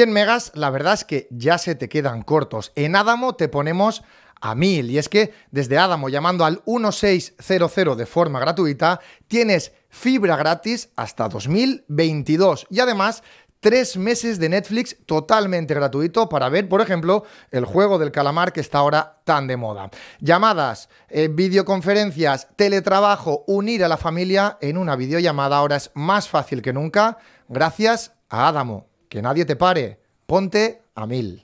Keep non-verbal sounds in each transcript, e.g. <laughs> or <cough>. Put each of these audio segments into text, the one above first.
100 megas, la verdad es que ya se te quedan cortos. En Adamo te ponemos a 1000 y es que desde Adamo llamando al 1600 de forma gratuita tienes fibra gratis hasta 2022 y además tres meses de Netflix totalmente gratuito para ver, por ejemplo, el juego del calamar que está ahora tan de moda. Llamadas, eh, videoconferencias, teletrabajo, unir a la familia en una videollamada ahora es más fácil que nunca gracias a Adamo. Que nadie te pare. Ponte a mil.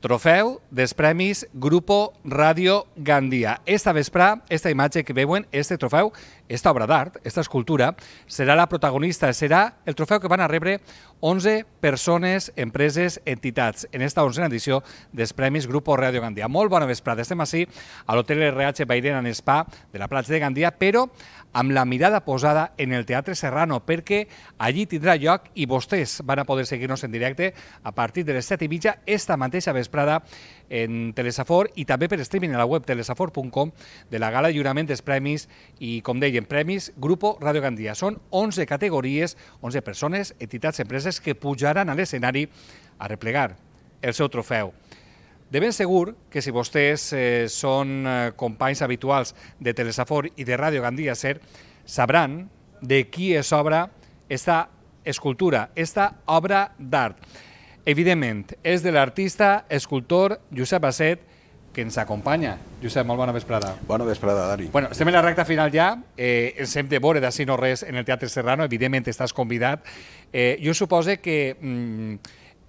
Trofeu dels Premis Grupo Radio Gandia. Esta vesprà, esta imatge que veuen, este trofeu, esta obra d'art, esta escultura, serà la protagonista, serà el trofeu que van a rebre 11 persones, empreses, entitats en esta 11a edició dels Premis Grupo Radio Gandia. Molt bona vesprada. Estem així a l'hotel RH Bairena en Spa de la platja de Gandia, però amb la mirada posada en el Teatre Serrano, perquè allí tindrà lloc i vostès van a poder seguir-nos en directe a partir de les 7 i mitja esta mateixa vesprada en Telesafor i també per streaming a la web telesafor.com de la gala de lliurament dels premis i, com deien, premis Grupo Radio Gandia. Són 11 categories, 11 persones, entitats, empreses que pujaran a l'escenari a replegar el seu trofeu. De ben segur que si vostès eh, són eh, companys habituals de Telesafor i de Ràdio Gandia Ser, sabran de qui és obra esta escultura, esta obra d'art. Evidentment, és de l'artista, escultor Josep Basset, que ens acompanya. Josep, molt bona vesprada. Bona vesprada, Dani. Bueno, estem en la recta final ja, eh, ens hem de veure d'ací no res en el Teatre Serrano, evidentment estàs convidat. Eh, jo supose que... Mm,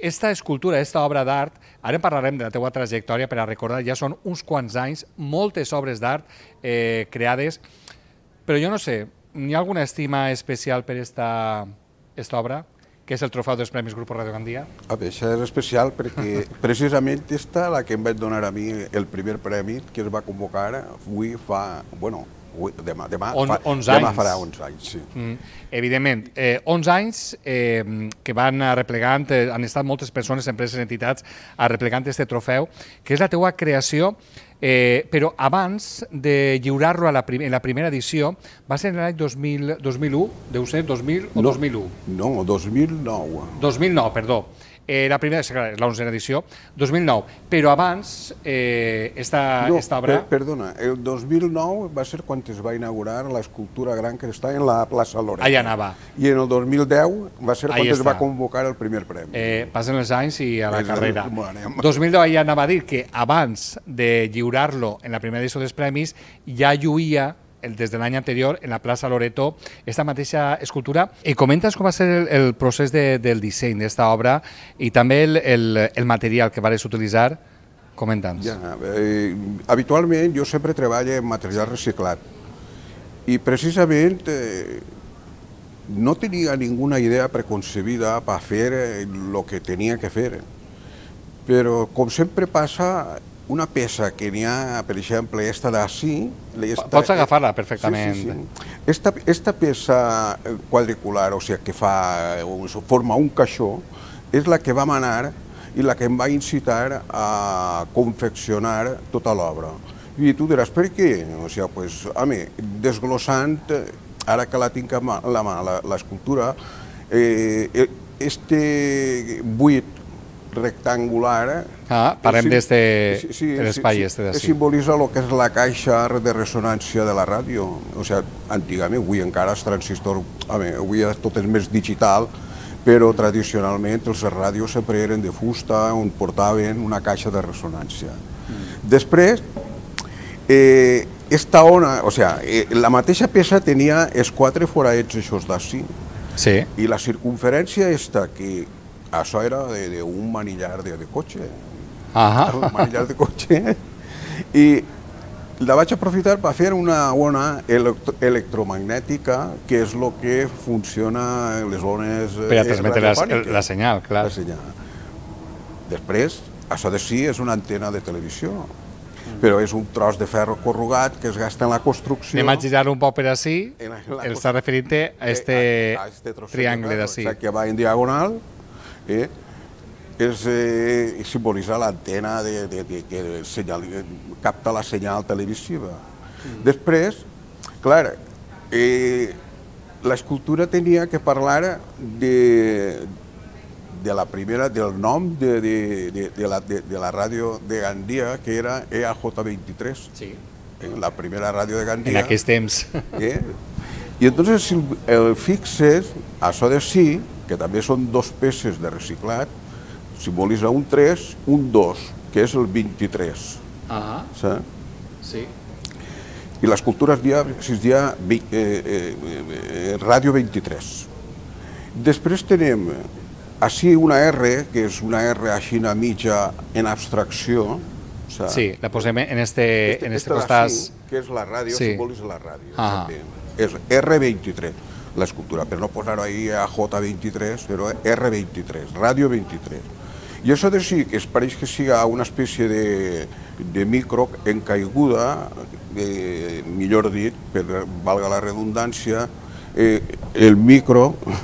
esta escultura, esta obra d'art, ara parlarem de la teua trajectòria per a recordar, ja són uns quants anys, moltes obres d'art eh, creades, però jo no sé, hi ha alguna estima especial per esta, esta obra? que és el trofeu dels Premis Grupo Radio Gandia? A veure, això és especial perquè <laughs> precisament esta la que em vaig donar a mi el primer premi que es va convocar eh, avui fa, bueno, demà, demà, On, fa, 11 demà anys. farà 11 anys, sí. Mm, evidentment. Eh, 11 anys eh, que van arreplegant, eh, han estat moltes persones, empreses, entitats, arreplegant este trofeu, que és la teua creació, eh, però abans de lliurar-lo la prim en la primera edició, va ser l'any 2001, deu ser 2000 o no, 2001? No, 2009. 2009, perdó. Eh, la primera, clar, és la l'onzena edició, 2009. Però abans, eh, esta, no, esta obra... Per, perdona, el 2009 va ser quan es va inaugurar l'escultura gran que està en la plaça Lorena. Allà anava. I en el 2010 va ser quan es va convocar el primer premi. Eh, passen els anys i a la Vaig carrera. El 2009 ja anava a dir que abans de lliurar-lo en la primera edició dels premis ja lluïa desde el año anterior en la Plaza Loreto esta mateixa escultura. Y eh, comentas cómo va a ser el, proceso del diseño de, esta obra y también el, material que vales a utilizar. Ja, eh, Habitualmente, yo siempre trabajo en material reciclado y precisamente eh, no tenía ninguna idea preconcebida para hacer lo que tenía que hacer. Pero como siempre pasa, una peça que n'hi ha, per exemple, aquesta d'ací... Esta, Pots agafar-la eh, perfectament. Sí, sí, sí. Esta, esta peça eh, quadricular, o sigui, que fa, forma un caixó, és la que vam anar i la que em va incitar a confeccionar tota l'obra. I tu diràs, per què? O sigui, pues, a mi, desglossant, eh, ara que la tinc a la mà, l'escultura, eh, este buit rectangular. Eh? Ah, parlem d'aquest sí, sí, espai sí, este d'ací. Simbolitza el que és la caixa de ressonància de la ràdio. O sigui, antigament, avui encara els transistors, a avui tot és més digital, però tradicionalment els ràdios sempre eren de fusta on portaven una caixa de ressonància. Mm. Després, eh, esta ona, o sigui, eh, la mateixa peça tenia els quatre foraets això d'ací, sí. i la circunferència esta que Eso era de, de un manillar de, de coche. Ajá. Un manillar de coche. y la vaig a aprofitar para fer una ona electro electromagnètica, que és el que funciona en les ones... Eh, per a transmetre la, la senyal, clar. La senyal. Després, això de sí és una antena de televisió, mm. però és un tros de ferro corrugat que es gasta en la construcció... Anem a girar un poc per així, està referint a eh, este, a, a este triangle d'ací. que va en diagonal, eh, és eh, simbolitzar l'antena que senyal, eh, capta la senyal televisiva. Mm. Després, clar, eh, l'escultura tenia que parlar de, de la primera, del nom de, de, de, de, la, de, de la ràdio de Gandia, que era EAJ23. Sí. Eh, la primera ràdio de Gandia. En aquest temps. Eh? I entonces, si el, el fixes, això de sí, si, que també són dos peces de reciclat, simbolitza un 3, un 2, que és el 23. Ah, sí. sí. I l'escultura es dia, es eh, dia eh, eh, Ràdio 23. Després tenem així una R, que és una R així una mitja en abstracció. O sea, sí, la posem en este, este en este costat. Que és la ràdio, sí. simbolitza la ràdio. Ah. És R23 la escultura, pero no posar ho ahí a J23, pero R23, Radio 23. I això de sí, que es pareix que siga una espècie de, de micro encaiguda, eh, millor dit, per valga la redundància, eh, el micro <laughs>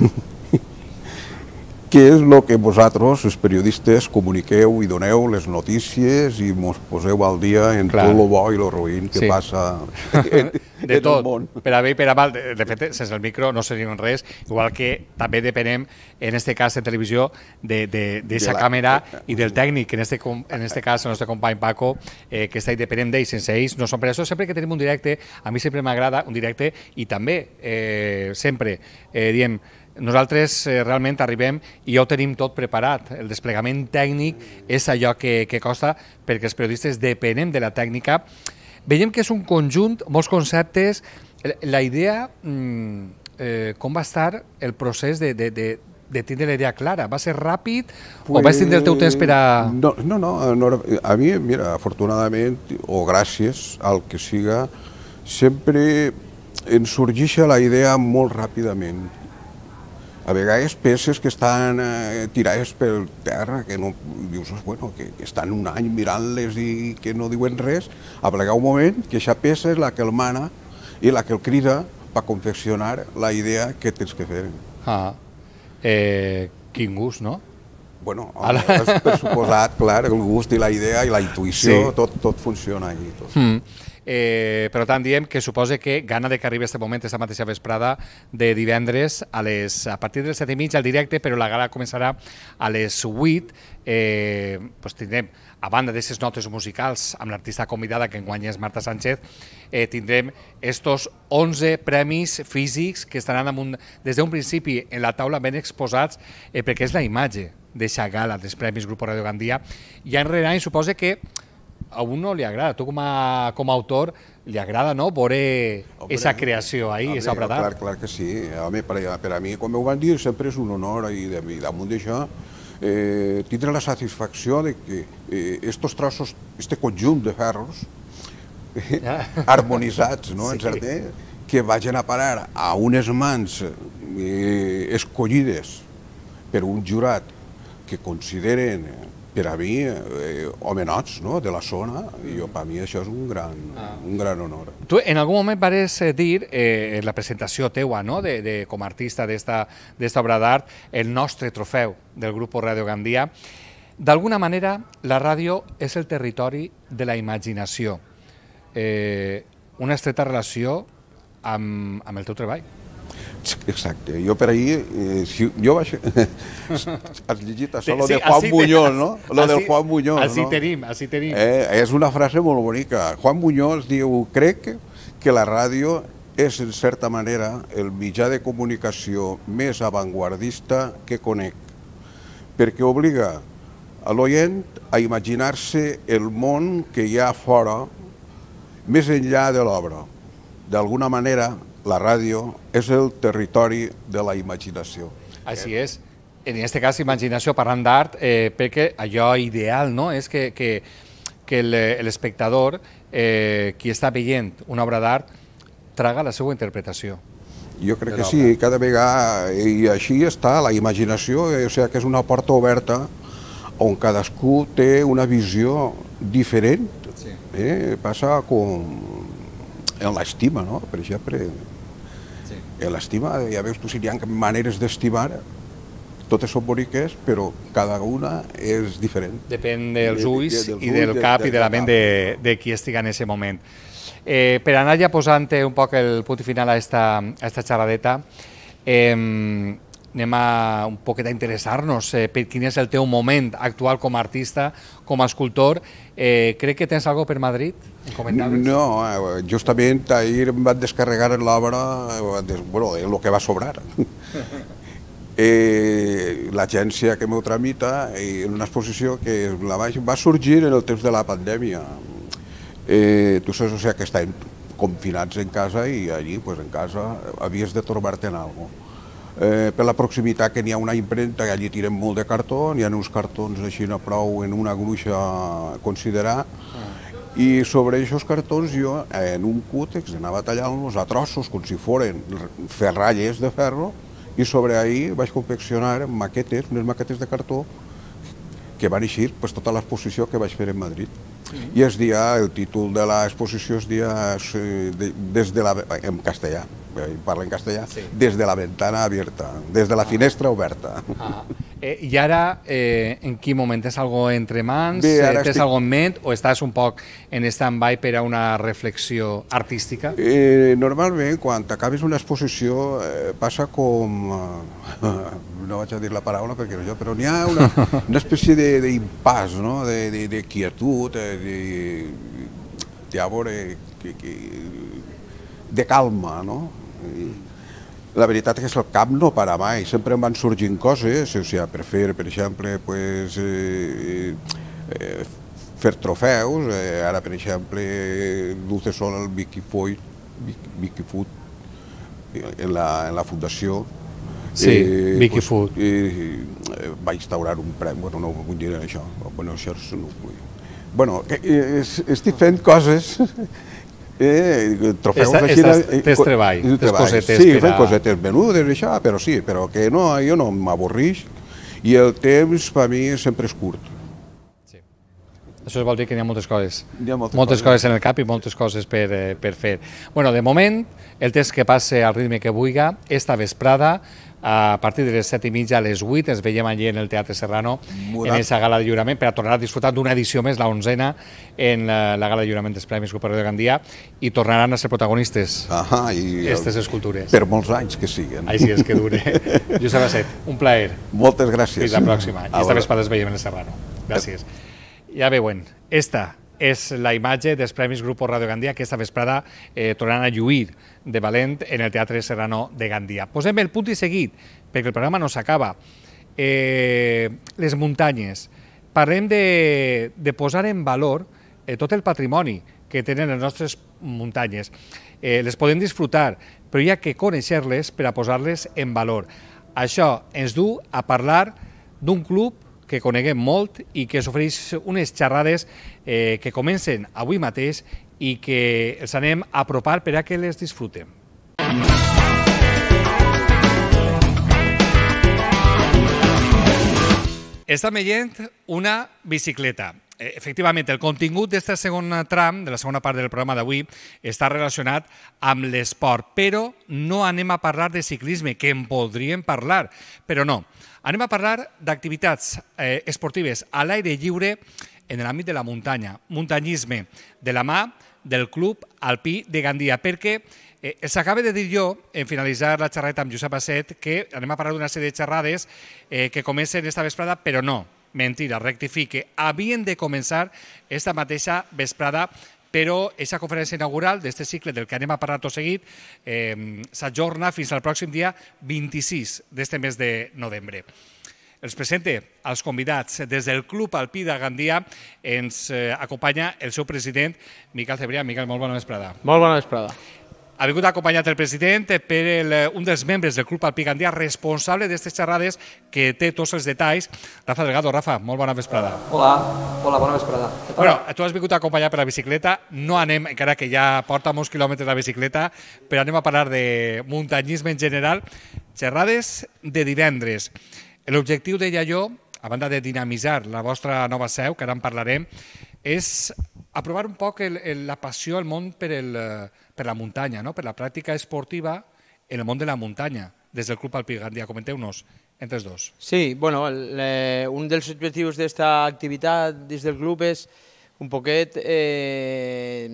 que és el que vosaltres, els periodistes, comuniqueu i doneu les notícies i ens poseu al dia en Clar. tot el bo i el ruïn que sí. passa en, <laughs> de en tot, el món. Per a bé i per a mal, de, de fet, sense el micro no seríem res, igual que també depenem, en este cas de televisió, d'aquesta càmera i del tècnic, en este, en este cas el nostre company Paco, eh, que està depenem d'ells, sense ells no som per això. Sempre que tenim un directe, a mi sempre m'agrada un directe i també eh, sempre eh, diem nosaltres eh, realment arribem i ja ho tenim tot preparat. El desplegament tècnic és allò que, que costa perquè els periodistes depenem de la tècnica. Veiem que és un conjunt, molts conceptes, la idea, mm, eh, com va estar el procés de, de, de, de tindre la idea clara? Va ser ràpid pues, o vas tindre el teu temps per a... No, no, no, eh, no, a mi, mira, afortunadament, o gràcies al que siga, sempre ens sorgeix la idea molt ràpidament a vegades peces que estan eh, tirades pel terra, que no dius, bueno, que, que estan un any mirant-les i que no diuen res, plegar un moment que aquesta peça és la que el mana i la que el crida per confeccionar la idea que tens que fer. Ah, eh, quin gust, no? Bueno, Ara... és <laughs> per clar, el gust i la idea i la intuïció, sí. tot, tot funciona aquí. Tot. Mm. Eh, però tant, diem que suposa que gana de que arribi aquest moment, aquesta mateixa vesprada de divendres a, les, a partir de les 7 i mitja al directe, però la gala començarà a les 8. Eh, pues tindrem, a banda d'aquestes notes musicals amb l'artista convidada que enguany és Marta Sánchez, eh, tindrem estos 11 premis físics que estaran un, des d'un principi en la taula ben exposats eh, perquè és la imatge d'aquesta gala dels Premis Grupo Radio Gandia i en rere any suposa que a un no li agrada. Tu com a, com a autor li agrada, no?, veure aquesta creació ahí, aquesta obra d'art. Clar, clar que sí. Home, per, per a mi, com ho van dir, sempre és un honor i, de, i damunt d'això eh, tindre la satisfacció de que eh, estos trossos, este conjunt de ferros, eh, <laughs> ah. <laughs> harmonitzats, no?, sí. en cert, eh, que vagin a parar a unes mans eh, escollides per un jurat que consideren per a mi, eh, homenots no? de la zona, i jo, per mi això és un gran, ah. un gran honor. Tu en algun moment vas eh, dir, eh, en la presentació teua no? de, de, com a artista d'esta obra d'art, el nostre trofeu del grup Radio Gandia, d'alguna manera la ràdio és el territori de la imaginació, eh, una estreta relació amb, amb el teu treball. Exacte. Jo per ahir, eh, si, jo vaig... <laughs> Has llegit això, sí, lo de Juan Muñoz, no? Lo del Juan Muñoz, no? Així tenim, així tenim. Eh, és una frase molt bonica. Juan Muñoz diu, crec que la ràdio és, en certa manera, el mitjà de comunicació més avantguardista que conec, perquè obliga a l'oient a imaginar-se el món que hi ha fora, més enllà de l'obra. D'alguna manera, la ràdio, és el territori de la imaginació. Així és. En aquest cas, imaginació parlant d'art, eh, perquè allò ideal no? és que, que, que l'espectador, eh, qui està veient una obra d'art, traga la seva interpretació. Jo crec que sí, cada vegada, i així està la imaginació, eh, o sigui que és una porta oberta on cadascú té una visió diferent, sí. eh? passa com en l'estima, no? per exemple, l'estimada. Ja veus tu si hi ha maneres d'estimar, totes són boniques, però cada una és diferent. Depèn dels ulls de, de, dels i del ulls, cap de, i de la ment de, de qui estiga en ese moment. Eh, per anar ja posant un poc el punt final a esta, a esta xerradeta, eh, anem a un poquet a interessar-nos eh, per quin és el teu moment actual com a artista, com a escultor. Eh, crec que tens alguna per Madrid? No, eh, justament ahir em van descarregar l'obra, eh, bueno, el que va sobrar. <laughs> eh, l'agència que m'ho tramita i eh, una exposició que la va, va sorgir en el temps de la pandèmia. Eh, tu saps, o sigui, que estàvem confinats en casa i allí, pues, en casa, havies de trobar-te en alguna cosa eh, per la proximitat que n'hi ha una impremta, allí tirem molt de cartó, n'hi ha uns cartons així a prou en una gruixa considerada, ah. i sobre aquests cartons jo en un cútex anava tallant-los a trossos, com si foren ferralles de ferro, i sobre ahí vaig confeccionar maquetes, unes maquetes de cartó, que van eixir pues, tota l'exposició que vaig fer en Madrid. Sí. I es dia, el títol de l'exposició es dia eh, des de la, en castellà, Eh, parla en castellà, sí. des de la ventana abierta, des de la ah. finestra oberta. Ah. Eh, I ara, eh, en quin moment? És algo entre mans? Bé, eh, Tens estic... algo en ment? O estàs un poc en stand-by per a una reflexió artística? Eh, normalment, quan acabes una exposició, eh, passa com... Eh, <laughs> no vaig a dir la paraula perquè no jo, però n'hi ha una, <laughs> una espècie d'impàs, no? de, de, de quietud, eh, de, de, que, que, de calma, no? la veritat és que el cap no para mai, sempre em van sorgint coses, o sigui, per fer, per exemple, pues, eh, eh, fer trofeus, eh, ara, per exemple, Dulce Sol, el Vicky Foy, Vicky Food, en la, en la fundació, Sí, eh, Vicky pues, Food. Eh, eh va instaurar un premi, bueno, no vull dir això, bueno, això ho vull. bueno, que, eh, estic fent coses eh, trofeus així... Estàs, tens treball, eh, tens cosetes. Sí, per a... cosetes menudes i això, però sí, però que no, jo no m'avorrix i el temps per mi sempre és curt. Això vol dir que hi ha moltes coses. Hi ha moltes, moltes coses. coses en el cap i moltes coses per, eh, per fer. bueno, de moment, el temps que passe al ritme que vulga, esta vesprada, a partir de les 7 i mitja a les 8 ens veiem allí en el Teatre Serrano Murat. en aquesta gala de lliurament per a tornar a disfrutar d'una edició més, la onzena en la, eh, la gala de lliurament dels Premis Superior de Gandia i tornaran a ser protagonistes Ahà, i aquestes escultures per molts anys que siguen així és que dure <laughs> Josep Asset, un plaer moltes gràcies fins la pròxima i esta vesprada ens veiem en el Serrano gràcies eh. Ja veuen, esta és la imatge dels Premis Grupo Radio Gandia que esta vesprada eh, tornaran a lluir de valent en el Teatre Serrano de Gandia. Posem el punt i seguit, perquè el programa no s'acaba. Eh, les muntanyes. Parlem de, de posar en valor eh, tot el patrimoni que tenen les nostres muntanyes. Eh, les podem disfrutar, però hi ha que conèixer-les per a posar-les en valor. Això ens du a parlar d'un club que coneguem molt i que s'ofereix unes xerrades eh, que comencen avui mateix i que els anem a apropar per a que les disfrutem. Estan veient una bicicleta. Eh, efectivament, el contingut d'aquesta segona tram, de la segona part del programa d'avui, està relacionat amb l'esport, però no anem a parlar de ciclisme, que en podríem parlar, però no. Anem a parlar d'activitats eh, esportives a l'aire lliure en l'àmbit de la muntanya, muntanyisme, de la mà del Club Alpí de Gandia, perquè eh, els acaba de dir jo, en finalitzar la xerrada amb Josep Asset, que anem a parlar d'una sèrie de xerrades eh, que comencen esta vesprada, però no, mentira, rectifique, havien de començar esta mateixa vesprada però aquesta conferència inaugural d'aquest cicle del que anem a parlar tot seguit eh, s'ajorna fins al pròxim dia 26 d'aquest mes de novembre. Els presente als convidats. Des del Club Alpí de Gandia ens eh, acompanya el seu president, Miquel Cebrià. Miquel, molt bona vesprada. Molt bona vesprada. Ha vingut acompanyat el president per el, eh, un dels membres del Club Alpicandia responsable d'aquestes xerrades que té tots els detalls. Rafa Delgado, Rafa, molt bona vesprada. Hola, hola bona vesprada. Bueno, tu has vingut acompanyat per la bicicleta. No anem, encara que ja porta molts quilòmetres la bicicleta, però anem a parlar de muntanyisme en general. Xerrades de divendres. L'objectiu, deia jo, a banda de dinamitzar la vostra nova seu, que ara en parlarem, és a provar un poc el, el, la passió al món per, el, eh, per la muntanya, no? per la pràctica esportiva en el món de la muntanya, des del Club Alpigandia. Comenteu-nos entre els dos. Sí, bueno, el, eh, un dels objectius d'esta activitat des del club és un poquet eh,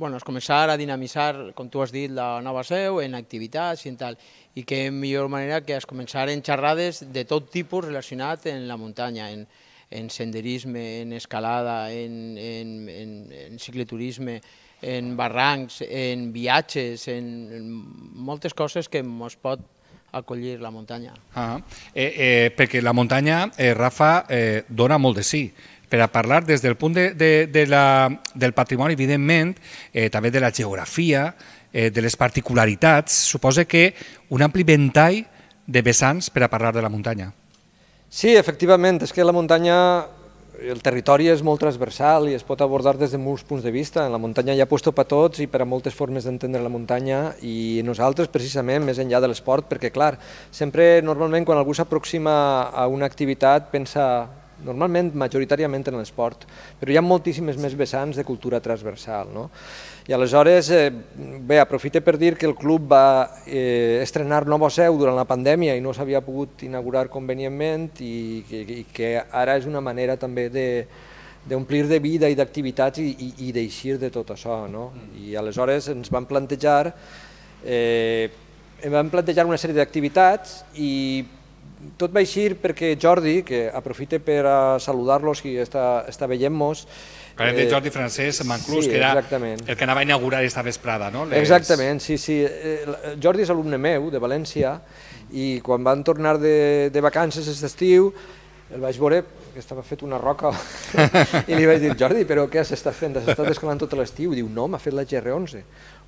bueno, és començar a dinamitzar, com tu has dit, la nova seu en activitats i en tal, i que millor manera que es començar en xerrades de tot tipus relacionat en la muntanya, en, en senderisme, en escalada, en, en, en, en cicleturisme, en barrancs, en viatges, en, en moltes coses que ens pot acollir la muntanya. Ah, eh, eh, perquè la muntanya, eh, Rafa, eh, dona molt de sí per a parlar des del punt de, de, de la, del patrimoni, evidentment, eh, també de la geografia, eh, de les particularitats, suposa que un ampli ventall de vessants per a parlar de la muntanya. Sí, efectivament, és que la muntanya el territori és molt transversal i es pot abordar des de molts punts de vista. La muntanya hi ha puesto per tots i per a moltes formes d'entendre la muntanya i nosaltres, precisament, més enllà de l'esport, perquè, clar, sempre, normalment, quan algú s'aproxima a una activitat, pensa normalment majoritàriament en l'esport, però hi ha moltíssimes més vessants de cultura transversal. No? I aleshores, eh, bé, aprofite per dir que el club va eh, estrenar nou Seu durant la pandèmia i no s'havia pogut inaugurar convenientment i, i, i que ara és una manera també de, d'omplir de vida i d'activitats i, i, i d'eixir de tot això. No? Mm. I aleshores ens van plantejar eh, vam plantejar una sèrie d'activitats i tot va així perquè Jordi, que aprofite per a saludar-los i està, està veient-nos... Parlem de eh, Jordi Francesc Manclús, sí, que era exactament. el que anava a inaugurar aquesta vesprada, no? Les... Exactament, sí, sí. Eh, Jordi és alumne meu, de València, i quan van tornar de, de vacances aquest estiu el vaig veure que estava fet una roca <laughs> i li vaig dir, Jordi, però què estat fent? S'està descalant tot l'estiu? Diu, no, m'ha fet la GR11.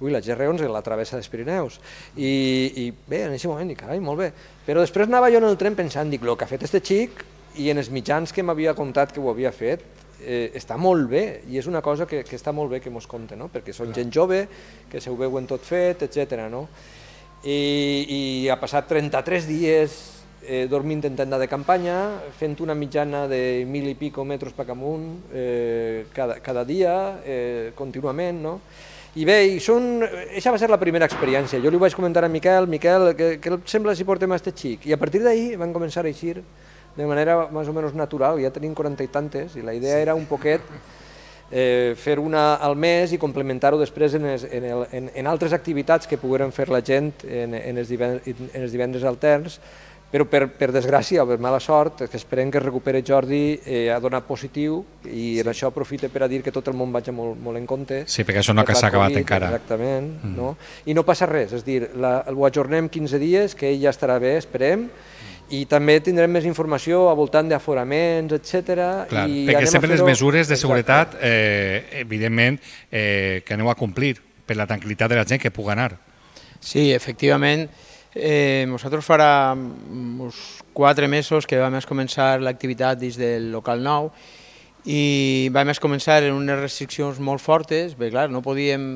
Ui, la GR11, la travessa dels Pirineus. I, i bé, en aquest moment, dic, carai, molt bé. Però després anava jo en el tren pensant, dic, el que ha fet este xic i en els mitjans que m'havia contat que ho havia fet, eh, està molt bé i és una cosa que, que està molt bé que mos conte, no? perquè són gent jove, que se ho veuen tot fet, etc. No? I, I ha passat 33 dies eh, dormint en tenda de campanya, fent una mitjana de mil i pico metres per amunt eh, cada, cada dia, eh, contínuament, no? I bé, i són... Això va ser la primera experiència. Jo li vaig comentar a Miquel, Miquel, que, que sembla si portem a este xic? I a partir d'ahir van començar a eixir de manera més o menys natural, ja tenim 40 i tantes, i la idea sí. era un poquet eh, fer una al mes i complementar-ho després en, es, en, el, en, en altres activitats que pogueren fer la gent en, en, els, divendres, en els divendres alterns, però per, per desgràcia o per mala sort, que esperem que es recupere Jordi, eh, ha donat positiu i sí. en això aprofita per a dir que tot el món vagi molt, molt en compte. Sí, perquè això no que s'ha acabat encara. Exactament, mm. no? I no passa res, és dir, la, ho ajornem 15 dies, que ell ja estarà bé, esperem, mm. i també tindrem més informació al voltant d'aforaments, etc. Clar, i perquè sempre les mesures de seguretat, eh, evidentment, eh, que aneu a complir per la tranquil·litat de la gent que puga anar. Sí, efectivament, eh, Eh, nosaltres farà uns quatre mesos que vam començar l'activitat dins del local nou i vam començar en unes restriccions molt fortes, perquè clar, no podíem...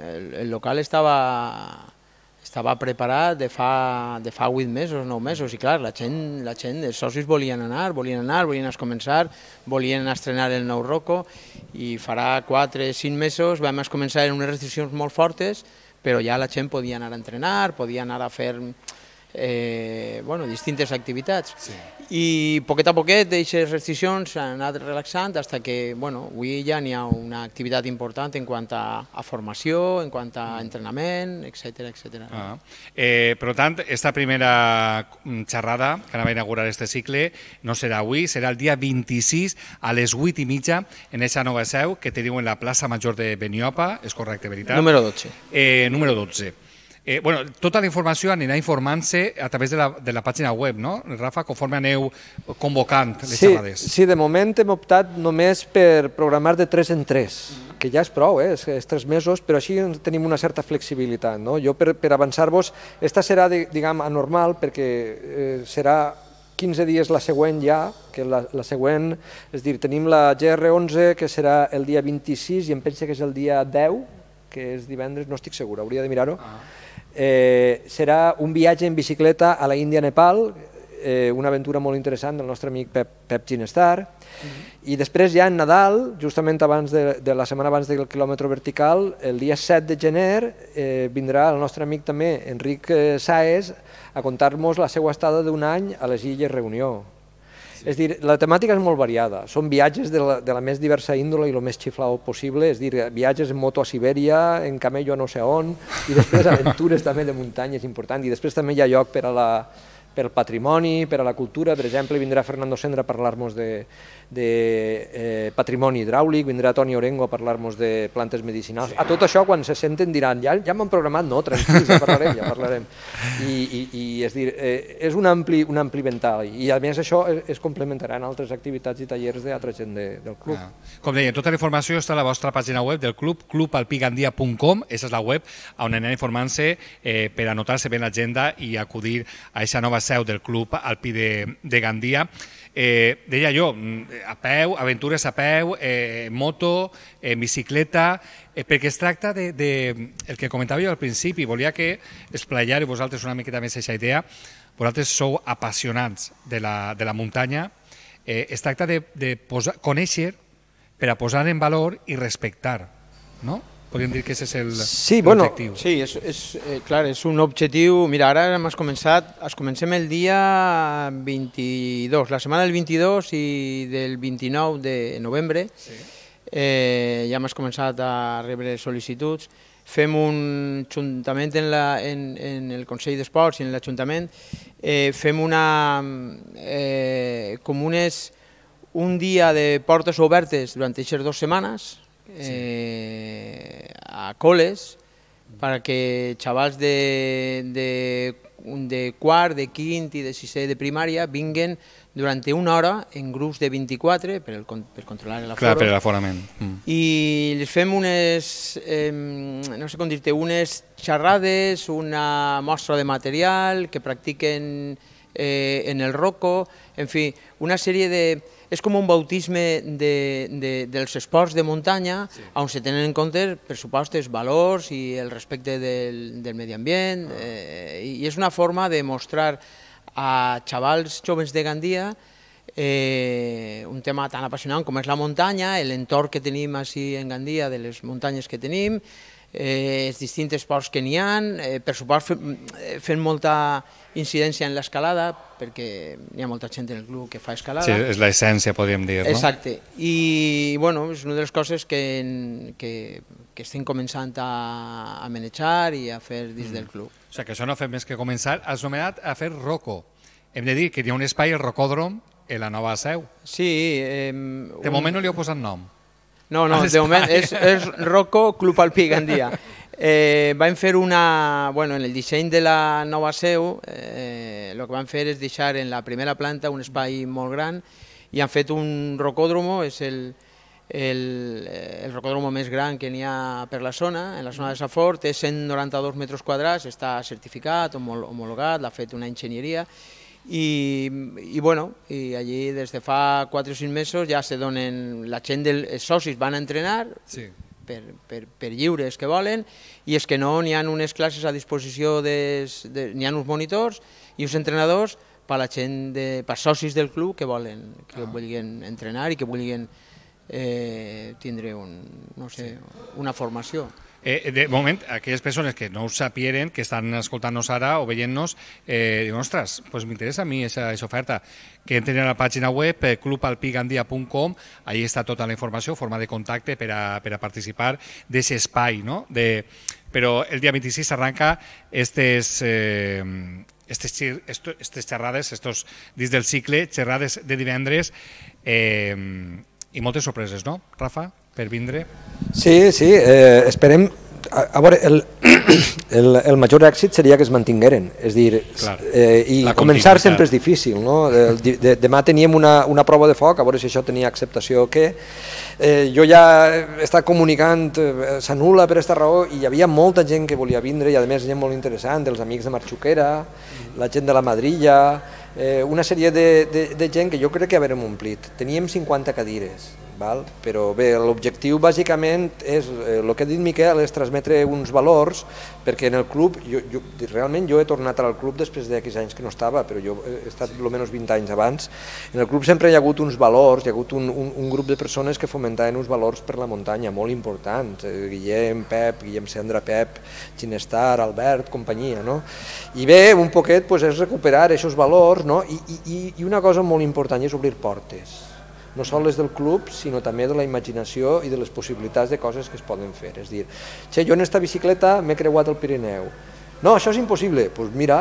El, el local estava, estava preparat de fa, de fa 8 mesos, 9 mesos, i clar, la gent, la gent, els socis volien anar, volien anar, volien es començar, volien estrenar el nou Rocco, i farà 4-5 mesos vam començar en unes restriccions molt fortes, pero ya la Chen podía nada entrenar, podía nada hacer eh, bueno, distintes activitats. Sí. I poquet a poquet d'aixes restriccions s'han anat relaxant fins que bueno, avui ja n'hi ha una activitat important en quant a, a formació, en quant a mm. entrenament, etc etc. Ah. Eh, per tant, esta primera mm, xerrada que anava a inaugurar este cicle no serà avui, serà el dia 26 a les 8 i mitja en aquesta nova seu que teniu en la plaça Major de Beniopa, és correcte, veritat? Número 12. Eh, número 12. Eh, bueno, tota la informació anirà informant-se a través de la, de la pàgina web, no? Rafa, conforme aneu convocant les sí, xerrades. Sí, de moment hem optat només per programar de 3 en 3, mm. que ja és prou, eh? és, és 3 mesos, però així tenim una certa flexibilitat. No? Jo, per, per avançar-vos, esta serà, diguem, anormal, perquè eh, serà 15 dies la següent ja, que la, la següent, és dir, tenim la GR11 que serà el dia 26 i em pensa que és el dia 10, que és divendres, no estic segur, hauria de mirar-ho. Ah eh, serà un viatge en bicicleta a la Índia-Nepal, eh, una aventura molt interessant del nostre amic Pep, Pep Ginestar, uh mm-hmm. -huh. i després ja en Nadal, justament abans de, de la setmana abans del quilòmetre vertical, el dia 7 de gener eh, vindrà el nostre amic també, Enric eh, Saez, a contar-nos la seva estada d'un any a les Illes Reunió sí. És dir, la temàtica és molt variada. Són viatges de la, de la més diversa índole i el més xiflau possible, és dir, viatges en moto a Sibèria, en camello a no sé on, i després aventures també de muntanya, és important. I després també hi ha lloc per a la, pel patrimoni, per a la cultura, per exemple, vindrà Fernando Sendra a parlar-nos de, de eh, patrimoni hidràulic, vindrà Toni Orengo a parlar-nos de plantes medicinals. Sí. A tot això, quan se senten, diran, ja, ja m'han programat, no, tranquils, ja parlarem, ja parlarem. I, i, i és dir, eh, és un ampli, un ampli ventall, i a més això es, es complementarà en altres activitats i tallers d'altra gent de, del club. Ah. Com deia, tota la informació està a la vostra pàgina web del club, clubalpigandia.com, aquesta és la web on anem informant-se eh, per anotar-se bé l'agenda i acudir a aquesta nova seu del club Alpí de, de Gandia. Eh, deia jo, mm, a peu, aventures a peu, eh, moto, eh, bicicleta, eh, perquè es tracta de, de, el que comentava jo al principi, volia que esplayar vosaltres una miqueta més aquesta idea, vosaltres sou apassionats de la, de la muntanya, eh, es tracta de, de posar, conèixer per a posar en valor i respectar, no? Podríem dir que aquest és el sí, bueno, Sí, és, és, eh, clar, és un objectiu... Mira, ara hem començat, es comencem el dia 22, la setmana del 22 i del 29 de novembre. Sí. Eh, ja hem començat a rebre sol·licituds. Fem un juntament en, la, en, en el Consell d'Esports i en l'Ajuntament, eh, fem una, eh, com unes, un dia de portes obertes durant aquestes dues setmanes, eh, sí. a coles para que xavals de, de, de quart, de quint i de sisè de primària vinguen durant una hora en grups de 24 per, el, per controlar l'aforament. Clar, per l'aforament. Mm. I les fem unes, eh, no sé com dir-te, unes xerrades, una mostra de material que practiquen eh, en el Rocco, en fi, una sèrie de... És com un bautisme de, de, dels esports de muntanya, sí. on se tenen en compte, per supost, els valors i el respecte del, del medi ambient, ah. eh, i és una forma de mostrar a xavals joves de Gandia eh, un tema tan apassionant com és la muntanya, l'entorn que tenim així en Gandia, de les muntanyes que tenim, eh, els distints esports que n'hi ha, eh, per suport eh, fent molta incidència en l'escalada, perquè hi ha molta gent en el club que fa escalada. Sí, és l'essència, podríem dir, no? Exacte. I, bueno, és una de les coses que, que, que estem començant a, a manejar i a fer dins mm. del club. O sigui, que això no fet més que començar. Has nomenat a fer roco. Hem de dir que hi ha un espai, el rocòdrom, en la nova seu. Sí. Eh, de moment no li heu posat nom. No, no, de moment és, és Rocco Club Alpí Gandia. Eh, vam fer una... Bueno, en el disseny de la nova seu, eh, que van fer és deixar en la primera planta un espai molt gran i han fet un rocòdromo, és el, el, eh, el rocòdromo més gran que n'hi ha per la zona, en la zona de Safor, té 192 metres quadrats, està certificat, homologat, l'ha fet una enginyeria, i, i, bueno, i allí des de fa 4 o 5 mesos ja se donen, la gent dels socis van a entrenar sí. per, per, per lliures que volen i és que no, n'hi ha unes classes a disposició, des, de, n'hi ha uns monitors i uns entrenadors per la gent, de, per socis del club que volen, que ah. vulguin entrenar i que vulguin eh, tindre un, no sé, sí. una formació. Eh, eh, de moment, aquelles persones que no ho sapieren, que estan escoltant-nos ara o veient-nos, eh, diuen, ostres, pues m'interessa a mi aquesta oferta. Que entren a la pàgina web eh, clubalpigandia.com, ahí està tota la informació, forma de contacte per a, per a participar d'aquest espai, no? De, però el dia 26 arranca aquestes... Eh, estes, estes xerrades, estos, dins del cicle, xerrades de divendres eh, i moltes sorpreses, no, Rafa, per vindre? Sí, sí, eh, esperem... A, a veure, el, <clears throat> el, el major èxit seria que es mantingueren, és dir, eh, i començar sempre és difícil, no? De, de, demà teníem una, una prova de foc, a veure si això tenia acceptació o què, eh, jo ja he estat comunicant, eh, s'anul·la per aquesta raó, i hi havia molta gent que volia vindre, i a més gent molt interessant, els amics de Marxuquera, la gent de la Madrilla, eh, una sèrie de, de, de gent que jo crec que haurem omplit. Teníem 50 cadires, Val? Però bé, l'objectiu bàsicament és, eh, el que ha dit Miquel, és transmetre uns valors, perquè en el club, jo, jo, realment jo he tornat al club després de anys que no estava, però jo he estat sí. almenys 20 anys abans, en el club sempre hi ha hagut uns valors, hi ha hagut un, un, un grup de persones que fomentaven uns valors per la muntanya molt importants, eh, Guillem, Pep, Guillem Sandra, Pep, Ginestar, Albert, companyia, no? I bé, un poquet pues, és recuperar aquests valors, no? I, i, i una cosa molt important és obrir portes, no sols les del club, sinó també de la imaginació i de les possibilitats de coses que es poden fer. És dir, che, jo en aquesta bicicleta m'he creuat el Pirineu. No, això és impossible. Doncs pues mira,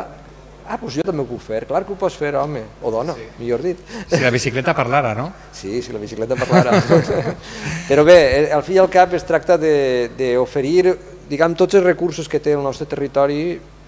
ah, pues jo també ho puc fer, clar que ho pots fer, home, o dona, sí. millor dit. Si la bicicleta parlara, no? Sí, si la bicicleta parlara. <laughs> Però bé, eh, al fi i al cap es tracta d'oferir, diguem, tots els recursos que té el nostre territori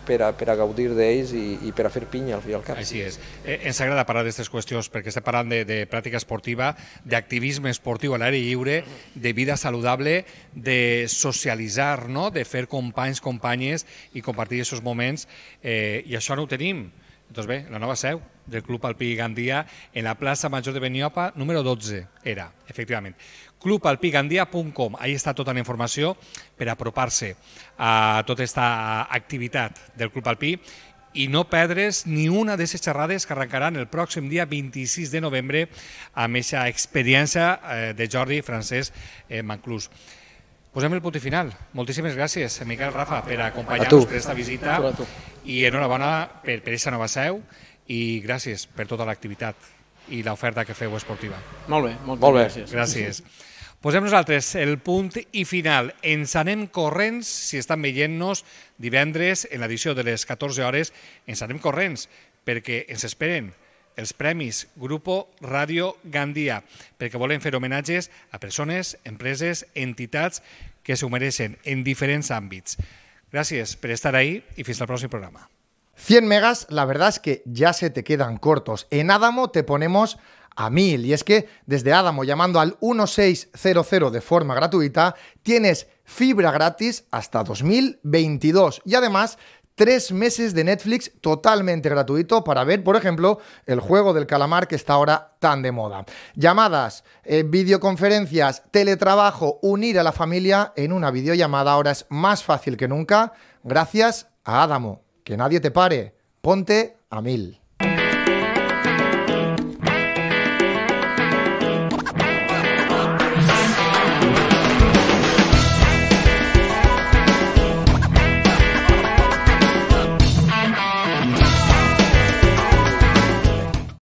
per a, per a gaudir d'ells i, i per a fer pinya al fi al cap. Així és. Eh, ens agrada parlar d'aquestes qüestions perquè estem parlant de, de pràctica esportiva, d'activisme esportiu a l'aire lliure, de vida saludable, de socialitzar, no? de fer companys, companyes i compartir aquests moments eh, i això no ho tenim. Doncs bé, la nova seu del Club Alpí Gandia en la plaça Major de Beniopa, número 12, era, efectivament. clubalpigandia.com, ahí està tota la informació per apropar-se a tota aquesta activitat del Club Alpí i no perdre's ni una de les xerrades que arrencaran el pròxim dia 26 de novembre amb aquesta experiència eh, de Jordi Francesc eh, Manclús. Posem el punt final. Moltíssimes gràcies, Miquel Rafa, per acompanyar-nos per aquesta visita a tu, i enhorabona per, per aquesta nova seu i gràcies per tota l'activitat i l'oferta que feu esportiva. Molt bé, moltes Molt bé. gràcies. Gràcies. Posem nosaltres el punt i final. Ens anem corrents, si estan veient-nos divendres en l'edició de les 14 hores, ens anem corrents perquè ens esperen ...el premis Grupo Radio Gandía, perquè volen fer homenajes a personas, empresas, entidades... que se mereixen en diferentes ámbitos. Gracias por estar ahí y fins al próximo programa. 100 megas, la verdad es que ya se te quedan cortos. En Adamo te ponemos a 1000. Y es que desde Adamo, llamando al 1600 de forma gratuita, tienes fibra gratis hasta 2022. Y además, tres meses de Netflix totalmente gratuito para ver, por ejemplo, el juego del calamar que está ahora tan de moda. Llamadas, eh, videoconferencias, teletrabajo, unir a la familia en una videollamada ahora es más fácil que nunca gracias a Adamo. Que nadie te pare, ponte a mil.